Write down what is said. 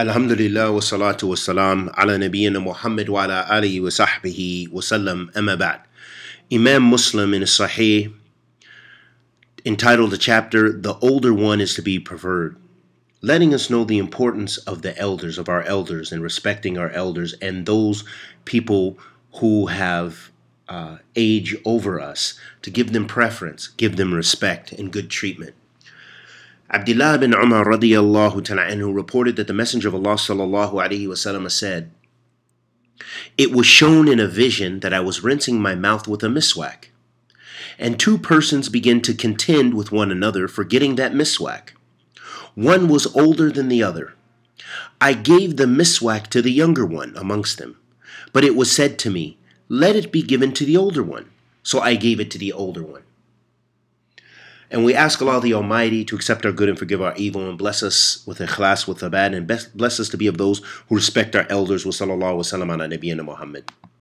Alhamdulillah wa salatu wa salam ala nabiyyina Muhammad wa ala alihi wa sahbihi wa sallam amma ba'd. Imam Muslim in Sahih entitled the chapter, The Older One is to be Preferred, letting us know the importance of the elders, of our elders, and respecting our elders and those people who have uh, age over us, to give them preference, give them respect, and good treatment. Abdullah bin Umar radiallahu ta'ala who reported that the Messenger of Allah sallallahu alaihi wasallam said, It was shown in a vision that I was rinsing my mouth with a miswak, and two persons began to contend with one another for getting that miswak. One was older than the other. I gave the miswak to the younger one amongst them, but it was said to me, Let it be given to the older one. So I gave it to the older one. And we ask Allah the Almighty to accept our good and forgive our evil and bless us with ikhlas, with the bad and bless us to be of those who respect our elders. Wa sallallahu wa sallam ala Muhammad.